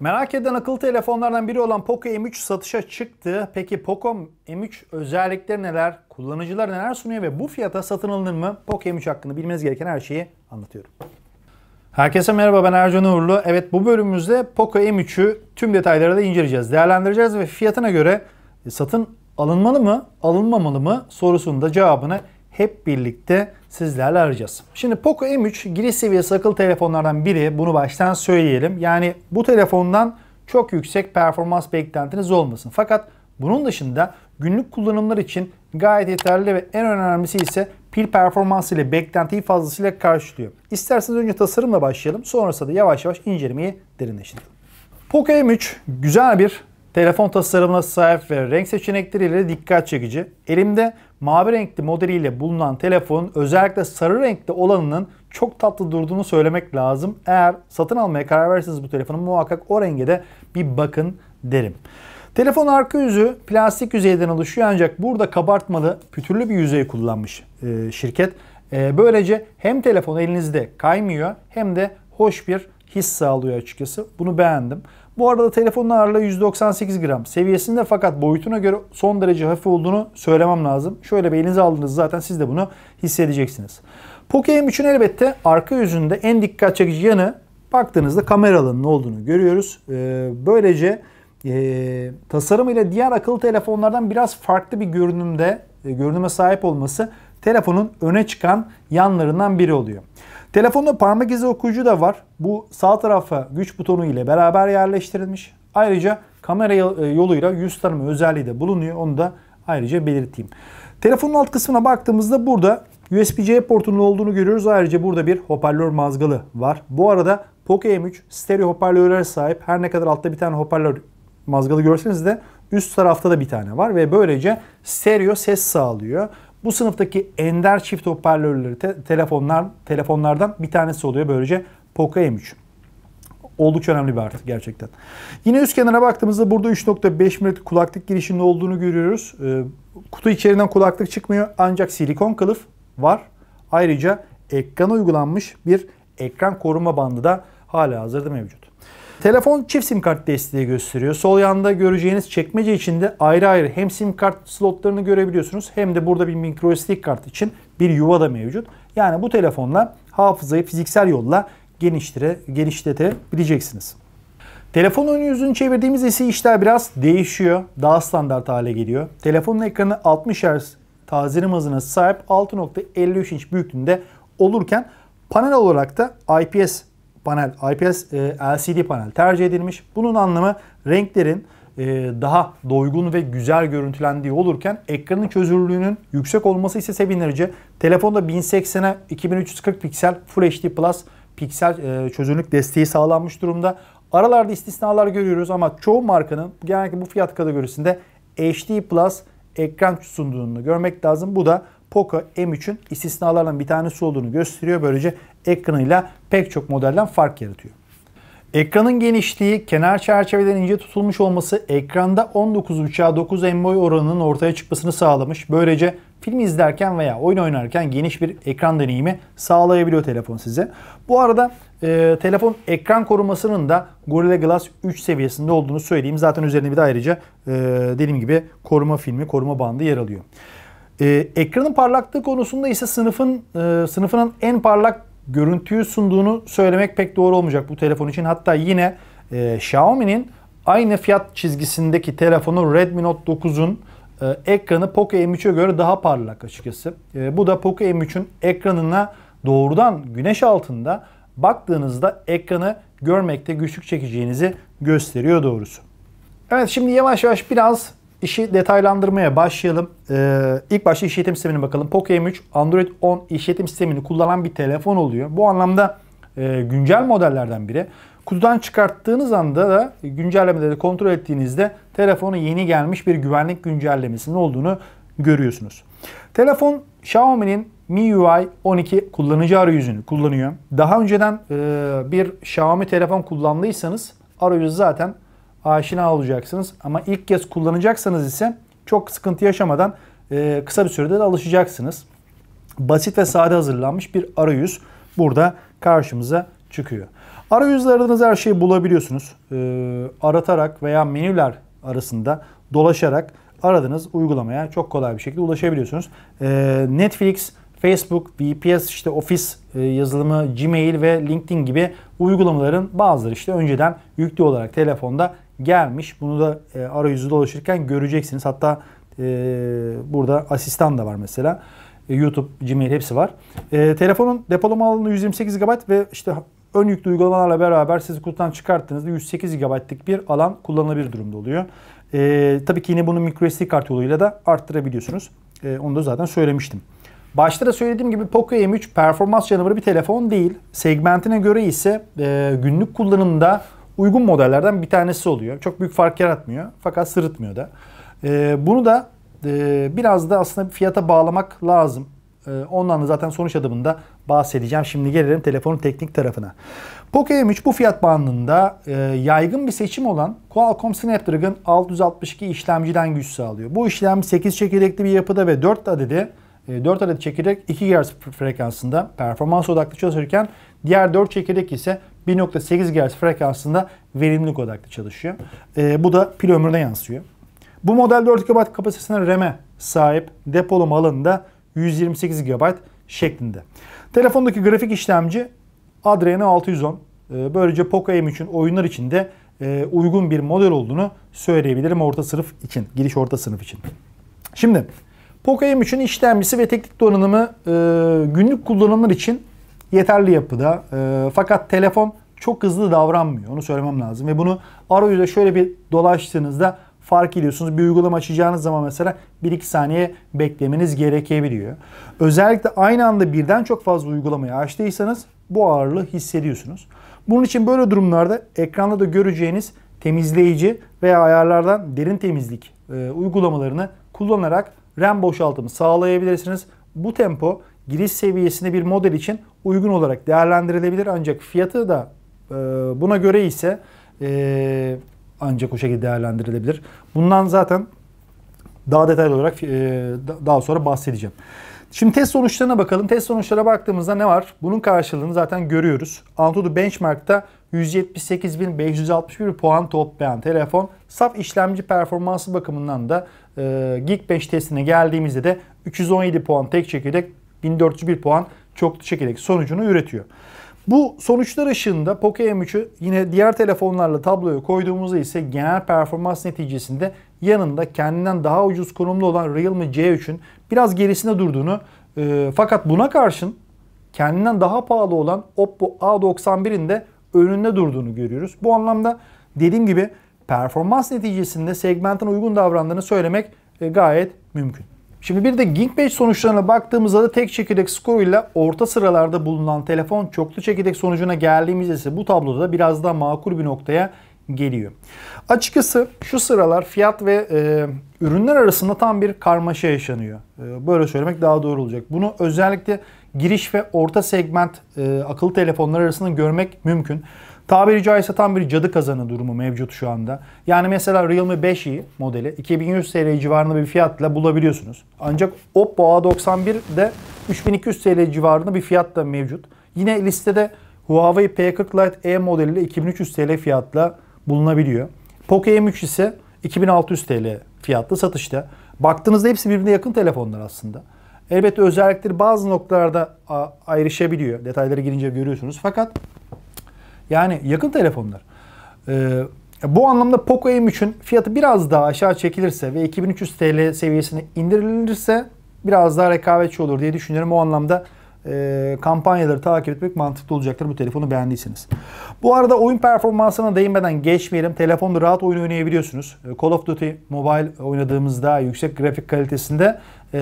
Merak eden akıllı telefonlardan biri olan Poco M3 satışa çıktı. Peki Poco M3 özellikleri neler? Kullanıcılar neler sunuyor ve bu fiyata satın alınır mı? Poco M3 hakkında bilmeniz gereken her şeyi anlatıyorum. Herkese merhaba ben Ercan Uğurlu. Evet bu bölümümüzde Poco M3'ü tüm detaylarıyla inceleyeceğiz, değerlendireceğiz ve fiyatına göre e, satın alınmalı mı, alınmamalı mı sorusunun da cevabını hep birlikte sizlerle arayacağız. Şimdi Poco M3 giriş seviyesi akıllı telefonlardan biri. Bunu baştan söyleyelim. Yani bu telefondan çok yüksek performans beklentiniz olmasın. Fakat bunun dışında günlük kullanımlar için gayet yeterli ve en önemlisi ise pil performansı ile beklentiyi fazlasıyla karşılıyor. İsterseniz önce tasarımla başlayalım. Sonrasında da yavaş yavaş incelemeyi derinleştirelim. Poco M3 güzel bir Telefon tasarımına sahip ve renk seçenekleriyle dikkat çekici. Elimde mavi renkli modeliyle bulunan telefonun özellikle sarı renkli olanının çok tatlı durduğunu söylemek lazım. Eğer satın almaya karar verirseniz bu telefonu muhakkak o renge de bir bakın derim. Telefon arka yüzü plastik yüzeyden oluşuyor ancak burada kabartmalı pütürlü bir yüzey kullanmış e, şirket. E, böylece hem telefon elinizde kaymıyor hem de hoş bir his sağlıyor açıkçası. Bunu beğendim. Bu arada telefonun ağırlığı 198 gram seviyesinde fakat boyutuna göre son derece hafif olduğunu söylemem lazım. Şöyle bir elinize aldınız zaten siz de bunu hissedeceksiniz. Poco M3'ün elbette arka yüzünde en dikkat çekici yanı baktığınızda kamera alanının olduğunu görüyoruz. Ee, böylece e, tasarımıyla diğer akıllı telefonlardan biraz farklı bir görünümde, e, görünüme sahip olması telefonun öne çıkan yanlarından biri oluyor. Telefonda parmak izi okuyucu da var. Bu sağ tarafa güç butonu ile beraber yerleştirilmiş. Ayrıca kamera e, yoluyla yüz tanıma özelliği de bulunuyor. Onu da ayrıca belirteyim. Telefonun alt kısmına baktığımızda burada USB-C portunun olduğunu görüyoruz. Ayrıca burada bir hoparlör mazgalı var. Bu arada Poco M3 stereo hoparlörlere sahip. Her ne kadar altta bir tane hoparlör mazgalı görseniz de üst tarafta da bir tane var ve böylece stereo ses sağlıyor. Bu sınıftaki ender çift hoparlörleri te telefonlar telefonlardan bir tanesi oluyor böylece Poco M3. Oldukça önemli bir artık gerçekten. Yine üst kenara baktığımızda burada 3.5 mm kulaklık girişinin olduğunu görüyoruz. Ee, kutu içerinden kulaklık çıkmıyor ancak silikon kılıf var. Ayrıca ekran uygulanmış bir ekran koruma bandı da hala hazırda mevcut. Telefon çift sim kart desteği gösteriyor. Sol yanda göreceğiniz çekmece içinde ayrı ayrı hem sim kart slotlarını görebiliyorsunuz hem de burada bir micro SD kart için bir yuva da mevcut. Yani bu telefonla hafızayı fiziksel yolla geniştire, genişletebileceksiniz. Telefonun ön yüzünü çevirdiğimiz ise işler biraz değişiyor. Daha standart hale geliyor. Telefonun ekranı 60 Hz tazelim hızına sahip 6.53 inç büyüklüğünde olurken panel olarak da IPS panel, IPS e, LCD panel tercih edilmiş. Bunun anlamı renklerin e, daha doygun ve güzel görüntülendiği olurken ekranın çözünürlüğünün yüksek olması ise sevindirici. Telefonda 1080'e 2340 piksel Full HD Plus piksel e, çözünürlük desteği sağlanmış durumda. Aralarda istisnalar görüyoruz ama çoğu markanın genellikle bu fiyat kategorisinde HD Plus ekran sunduğunu görmek lazım. Bu da Poco M3'ün istisnalardan bir tanesi olduğunu gösteriyor. Böylece ekranıyla pek çok modelden fark yaratıyor. Ekranın genişliği, kenar çerçeveden ince tutulmuş olması ekranda 19.5'a 9 en boy oranının ortaya çıkmasını sağlamış. Böylece film izlerken veya oyun oynarken geniş bir ekran deneyimi sağlayabiliyor telefon size. Bu arada e, telefon ekran korumasının da Gorilla Glass 3 seviyesinde olduğunu söyleyeyim. Zaten üzerine bir de ayrıca e, dediğim gibi koruma filmi, koruma bandı yer alıyor. Ee, ekranın parlaklığı konusunda ise sınıfın e, sınıfının en parlak görüntüyü sunduğunu söylemek pek doğru olmayacak bu telefon için. Hatta yine e, Xiaomi'nin aynı fiyat çizgisindeki telefonu Redmi Note 9'un e, ekranı Poco M3'e göre daha parlak açıkçası. E, bu da Poco M3'ün ekranına doğrudan güneş altında baktığınızda ekranı görmekte güçlük çekeceğinizi gösteriyor doğrusu. Evet şimdi yavaş yavaş biraz İşi detaylandırmaya başlayalım. Ee, ilk başta işletim sistemine bakalım. Poco M3 Android 10 işletim sistemini kullanan bir telefon oluyor. Bu anlamda e, güncel modellerden biri. Kutudan çıkarttığınız anda da e, güncellemeleri kontrol ettiğinizde telefonun yeni gelmiş bir güvenlik güncellemesinin olduğunu görüyorsunuz. Telefon Xiaomi'nin MIUI 12 kullanıcı arayüzünü kullanıyor. Daha önceden e, bir Xiaomi telefon kullandıysanız arayüzü zaten aşina olacaksınız. Ama ilk kez kullanacaksanız ise çok sıkıntı yaşamadan e, kısa bir sürede de alışacaksınız. Basit ve sade hazırlanmış bir arayüz burada karşımıza çıkıyor. Arayüzle aradığınız her şeyi bulabiliyorsunuz. E, aratarak veya menüler arasında dolaşarak aradığınız uygulamaya çok kolay bir şekilde ulaşabiliyorsunuz. E, Netflix, Facebook, VPS, işte Office yazılımı, Gmail ve LinkedIn gibi uygulamaların bazıları işte önceden yüklü olarak telefonda gelmiş. Bunu da e, arayüzü dolaşırken göreceksiniz. Hatta e, burada asistan da var mesela. E, YouTube, Gmail hepsi var. E, telefonun depolama alanı 128 GB ve işte ön yüklü uygulamalarla beraber sizi kutudan çıkarttığınızda 108 GB'lık bir alan kullanılabilir durumda oluyor. E, tabii ki yine bunu microSD kart yoluyla da arttırabiliyorsunuz. E, onu da zaten söylemiştim. Başta da söylediğim gibi Poco M3 performans canavarı bir telefon değil. Segmentine göre ise e, günlük kullanımda uygun modellerden bir tanesi oluyor. Çok büyük fark yaratmıyor fakat sırıtmıyor da. Ee, bunu da e, biraz da aslında fiyata bağlamak lazım. Ee, ondan da zaten sonuç adımında bahsedeceğim. Şimdi gelelim telefonun teknik tarafına. Poco M3 bu fiyat bandında e, yaygın bir seçim olan Qualcomm Snapdragon 662 işlemciden güç sağlıyor. Bu işlem 8 çekirdekli bir yapıda ve 4 adedi 4 e, adet çekirdek 2 GHz frekansında performans odaklı çalışırken diğer 4 çekirdek ise 1.8 GHz frekansında verimlilik odaklı çalışıyor. E, bu da pil ömrüne yansıyor. Bu model 4 GB kapasitesine RAM'e sahip depolama alanında 128 GB şeklinde. Telefondaki grafik işlemci Adreno 610. Ee, böylece Poco M3'ün oyunlar için de e, uygun bir model olduğunu söyleyebilirim orta sınıf için, giriş orta sınıf için. Şimdi Poco M3'ün işlemcisi ve teknik donanımı e, günlük kullanımlar için yeterli yapıda. E, fakat telefon çok hızlı davranmıyor. Onu söylemem lazım. Ve bunu arayüzde şöyle bir dolaştığınızda fark ediyorsunuz. Bir uygulama açacağınız zaman mesela 1-2 saniye beklemeniz gerekebiliyor. Özellikle aynı anda birden çok fazla uygulamayı açtıysanız bu ağırlığı hissediyorsunuz. Bunun için böyle durumlarda ekranda da göreceğiniz temizleyici veya ayarlardan derin temizlik e, uygulamalarını kullanarak RAM boşaltımı sağlayabilirsiniz. Bu tempo giriş seviyesinde bir model için uygun olarak değerlendirilebilir. Ancak fiyatı da e, buna göre ise e, ancak o şekilde değerlendirilebilir. Bundan zaten daha detaylı olarak e, daha sonra bahsedeceğim. Şimdi test sonuçlarına bakalım. Test sonuçlara baktığımızda ne var? Bunun karşılığını zaten görüyoruz. Antutu Benchmark'ta 178.561 puan toplayan telefon saf işlemci performansı bakımından da e, Geekbench testine geldiğimizde de 317 puan tek çekirdek 1401 puan çok çekirdek sonucunu üretiyor. Bu sonuçlar ışığında Poco M3'ü yine diğer telefonlarla tabloya koyduğumuzda ise genel performans neticesinde yanında kendinden daha ucuz konumlu olan Realme C3'ün biraz gerisinde durduğunu e, fakat buna karşın kendinden daha pahalı olan Oppo A91'in de önünde durduğunu görüyoruz. Bu anlamda dediğim gibi performans neticesinde segmentin uygun davrandığını söylemek e, gayet mümkün. Şimdi bir de Geekbench sonuçlarına baktığımızda da tek çekirdek skoruyla orta sıralarda bulunan telefon çoklu çekirdek sonucuna geldiğimizde ise bu tabloda da biraz daha makul bir noktaya geliyor. Açıkçası şu sıralar fiyat ve e, ürünler arasında tam bir karmaşa yaşanıyor. E, böyle söylemek daha doğru olacak. Bunu özellikle giriş ve orta segment e, akıllı telefonlar arasında görmek mümkün. Tabiri caizse tam bir cadı kazanı durumu mevcut şu anda. Yani mesela Realme 5i modeli 2100 TL civarında bir fiyatla bulabiliyorsunuz. Ancak Oppo A91 de 3200 TL civarında bir fiyatla mevcut. Yine listede Huawei P40 Lite E modeliyle 2300 TL fiyatla bulunabiliyor. Poco M3 ise 2600 TL fiyatlı satışta. Baktığınızda hepsi birbirine yakın telefonlar aslında. Elbette özellikleri bazı noktalarda ayrışabiliyor. Detaylara girince görüyorsunuz. Fakat yani yakın telefonlar. Ee, bu anlamda Poco M3'ün fiyatı biraz daha aşağı çekilirse ve 2300 TL seviyesine indirilirse biraz daha rekabetçi olur diye düşünüyorum. O anlamda e, kampanyaları takip etmek mantıklı olacaktır bu telefonu beğendiyseniz. Bu arada oyun performansına değinmeden geçmeyelim. Telefonda rahat oyun oynayabiliyorsunuz. E, Call of Duty Mobile oynadığımızda yüksek grafik kalitesinde e,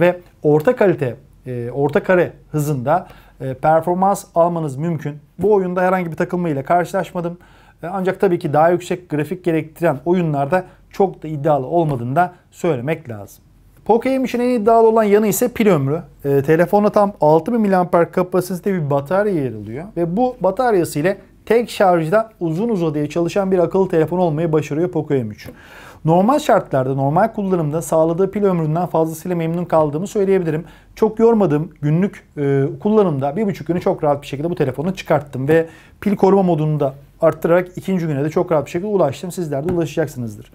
ve orta kalite, e, orta kare hızında e, performans almanız mümkün. Bu oyunda herhangi bir takılma ile karşılaşmadım. E, ancak tabii ki daha yüksek grafik gerektiren oyunlarda çok da iddialı olmadığını da söylemek lazım. Poco'ya için en iddialı olan yanı ise pil ömrü. E, telefonda tam 6000 mAh kapasitede bir batarya yer alıyor. Ve bu bataryası ile tek şarjda uzun uzadıya çalışan bir akıllı telefon olmayı başarıyor Poco 3 Normal şartlarda, normal kullanımda sağladığı pil ömründen fazlasıyla memnun kaldığımı söyleyebilirim. Çok yormadığım günlük e, kullanımda bir buçuk günü çok rahat bir şekilde bu telefonu çıkarttım ve pil koruma modunu da arttırarak ikinci güne de çok rahat bir şekilde ulaştım. Sizler de ulaşacaksınızdır.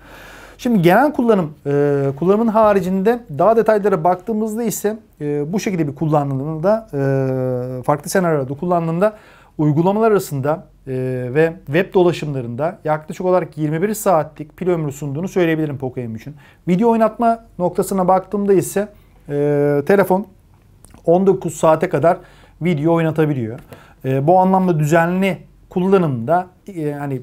Şimdi genel kullanım, e, kullanımın haricinde daha detaylara baktığımızda ise e, bu şekilde bir kullanımda, e, farklı senaryolarda kullanımda Uygulamalar arasında e, ve web dolaşımlarında yaklaşık olarak 21 saatlik pil ömrü sunduğunu söyleyebilirim Poco M3'ün. Video oynatma noktasına baktığımda ise e, telefon 19 saate kadar video oynatabiliyor. E, bu anlamda düzenli kullanımda e, hani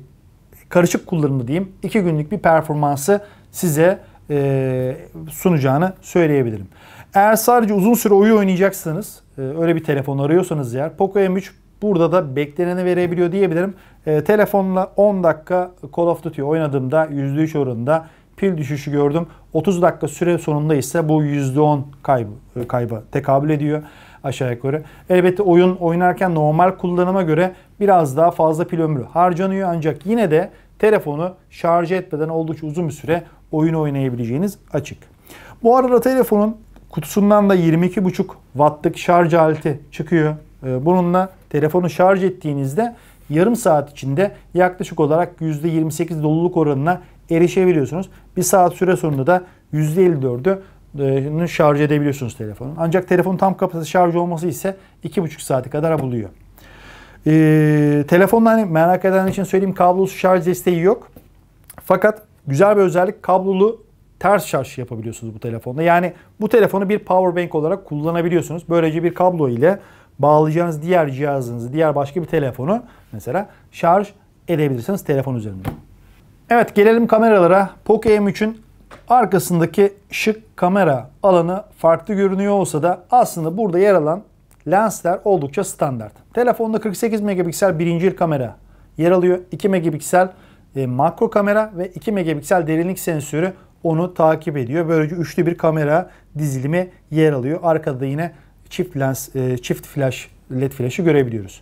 karışık kullanımda diyeyim 2 günlük bir performansı size e, sunacağını söyleyebilirim. Eğer sadece uzun süre oyun oynayacaksanız, e, öyle bir telefon arıyorsanız eğer Poco M3 Burada da bekleneni verebiliyor diyebilirim. E, telefonla 10 dakika Call of Duty oynadığımda %3 oranında pil düşüşü gördüm. 30 dakika süre sonunda ise bu %10 kaybı, e, kayba tekabül ediyor aşağı yukarı. Elbette oyun oynarken normal kullanıma göre biraz daha fazla pil ömrü harcanıyor ancak yine de telefonu şarj etmeden oldukça uzun bir süre oyun oynayabileceğiniz açık. Bu arada telefonun kutusundan da 22,5 wattlık şarj aleti çıkıyor. Ee, bununla telefonu şarj ettiğinizde yarım saat içinde yaklaşık olarak %28 doluluk oranına erişebiliyorsunuz. Bir saat süre sonunda da %54'ünü şarj edebiliyorsunuz telefonun. Ancak telefon tam kapasite şarj olması ise 2,5 saate kadar buluyor. Ee, telefonda hani merak eden için söyleyeyim kablosuz şarj desteği yok. Fakat güzel bir özellik kablolu ters şarj yapabiliyorsunuz bu telefonda. Yani bu telefonu bir power bank olarak kullanabiliyorsunuz. Böylece bir kablo ile bağlayacağınız diğer cihazınızı, diğer başka bir telefonu mesela şarj edebilirsiniz telefon üzerinden. Evet gelelim kameralara. Poco M3'ün arkasındaki şık kamera alanı farklı görünüyor olsa da aslında burada yer alan lensler oldukça standart. Telefonda 48 megapiksel birinci kamera yer alıyor. 2 megapiksel e, makro kamera ve 2 megapiksel derinlik sensörü onu takip ediyor. Böylece üçlü bir kamera dizilimi yer alıyor. Arkada yine çift lens, e, çift flash led flaşı görebiliyoruz.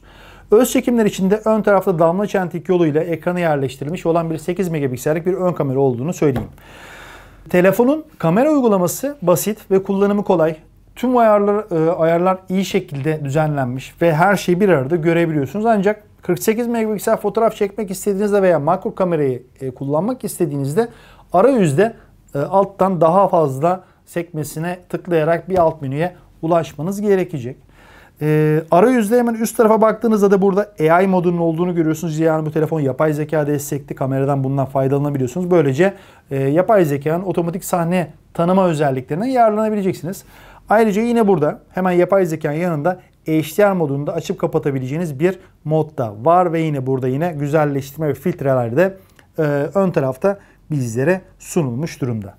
Öz çekimler içinde ön tarafta damla çentik yoluyla ekranı yerleştirilmiş olan bir 8 megapiksellik bir ön kamera olduğunu söyleyeyim. Telefonun kamera uygulaması basit ve kullanımı kolay. Tüm ayarlar, e, ayarlar iyi şekilde düzenlenmiş ve her şeyi bir arada görebiliyorsunuz. Ancak 48 megapiksel fotoğraf çekmek istediğinizde veya makro kamerayı e, kullanmak istediğinizde arayüzde e, alttan daha fazla sekmesine tıklayarak bir alt menüye ulaşmanız gerekecek. E, arayüzde hemen üst tarafa baktığınızda da burada AI modunun olduğunu görüyorsunuz. Yani bu telefon yapay zeka destekli kameradan bundan faydalanabiliyorsunuz. Böylece e, yapay zekanın otomatik sahne tanıma özelliklerinden yararlanabileceksiniz. Ayrıca yine burada hemen yapay zekanın yanında HDR modunu da açıp kapatabileceğiniz bir modda var ve yine burada yine güzelleştirme ve filtreler de e, ön tarafta bizlere sunulmuş durumda.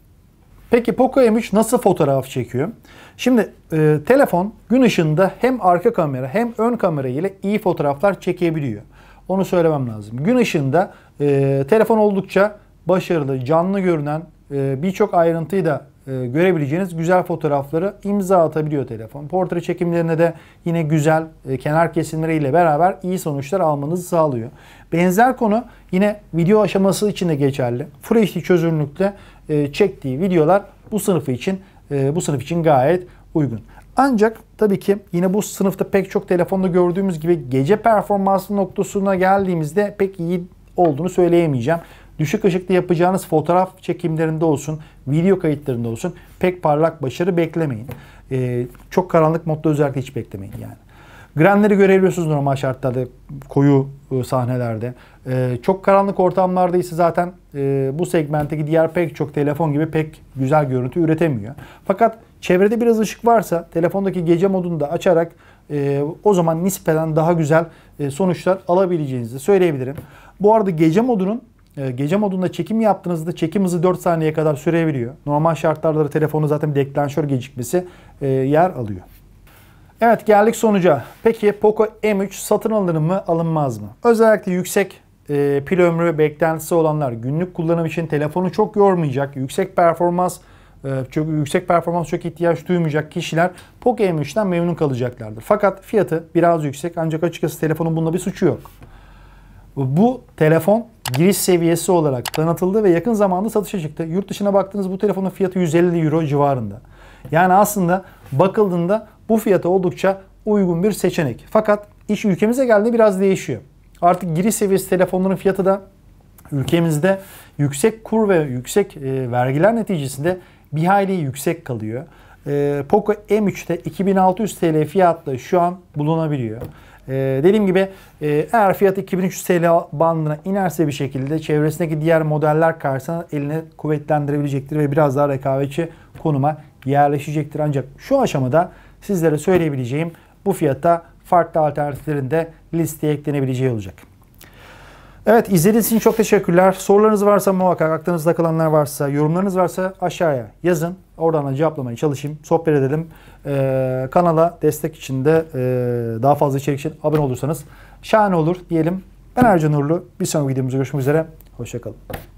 Peki Poco M3 nasıl fotoğraf çekiyor? Şimdi e, telefon gün ışığında hem arka kamera hem ön kamera ile iyi fotoğraflar çekebiliyor. Onu söylemem lazım. Gün ışığında e, telefon oldukça başarılı, canlı görünen e, birçok ayrıntıyı da e, görebileceğiniz güzel fotoğrafları imza atabiliyor telefon. Portre çekimlerine de yine güzel e, kenar kesimleriyle beraber iyi sonuçlar almanızı sağlıyor. Benzer konu yine video aşaması için de geçerli. Full HD çözünürlükte e, çektiği videolar bu sınıfı için bu sınıf için gayet uygun. Ancak tabii ki yine bu sınıfta pek çok telefonda gördüğümüz gibi gece performansı noktasına geldiğimizde pek iyi olduğunu söyleyemeyeceğim. Düşük ışıkta yapacağınız fotoğraf çekimlerinde olsun, video kayıtlarında olsun pek parlak başarı beklemeyin. Ee, çok karanlık modda özellikle hiç beklemeyin yani. Grenleri görebiliyorsunuz normal şartlarda, koyu e, sahnelerde. Ee, çok karanlık ortamlarda ise zaten e, bu segmentteki diğer pek çok telefon gibi pek güzel görüntü üretemiyor. Fakat çevrede biraz ışık varsa telefondaki gece modunu da açarak e, o zaman nispeten daha güzel e, sonuçlar alabileceğinizi söyleyebilirim. Bu arada gece modunun ee, gece modunda çekim yaptığınızda çekim hızı 4 saniyeye kadar sürebiliyor. Normal şartlarda telefonu zaten deklanşör gecikmesi e, yer alıyor. Evet geldik sonuca. Peki Poco M3 satın alınır mı alınmaz mı? Özellikle yüksek e, pil ömrü beklentisi olanlar günlük kullanım için telefonu çok yormayacak, yüksek performans e, çok yüksek performans çok ihtiyaç duymayacak kişiler Poco M3'ten memnun kalacaklardır. Fakat fiyatı biraz yüksek ancak açıkçası telefonun bunda bir suçu yok. Bu telefon giriş seviyesi olarak tanıtıldı ve yakın zamanda satışa çıktı. Yurt dışına baktığınız bu telefonun fiyatı 150 euro civarında. Yani aslında bakıldığında bu fiyata oldukça uygun bir seçenek. Fakat iş ülkemize geldiğinde biraz değişiyor. Artık giriş seviyesi telefonların fiyatı da ülkemizde yüksek kur ve yüksek e, vergiler neticesinde bir hayli yüksek kalıyor. E, Poco M3'te 2600 TL fiyatla şu an bulunabiliyor. Ee, dediğim gibi e, eğer fiyat 2300 TL bandına inerse bir şekilde çevresindeki diğer modeller karşısına eline kuvvetlendirebilecektir ve biraz daha rekabetçi konuma yerleşecektir. Ancak şu aşamada sizlere söyleyebileceğim bu fiyata farklı alternatiflerin de listeye eklenebileceği olacak. Evet izlediğiniz için çok teşekkürler. Sorularınız varsa muhakkak aklınızda kalanlar varsa, yorumlarınız varsa aşağıya yazın. Oradan da cevaplamaya çalışayım. Sohbet edelim. Ee, kanala destek için de e, daha fazla içerik için abone olursanız şahane olur diyelim. Ben Ercan Nurlu. Bir sonraki videomuzda görüşmek üzere. Hoşçakalın.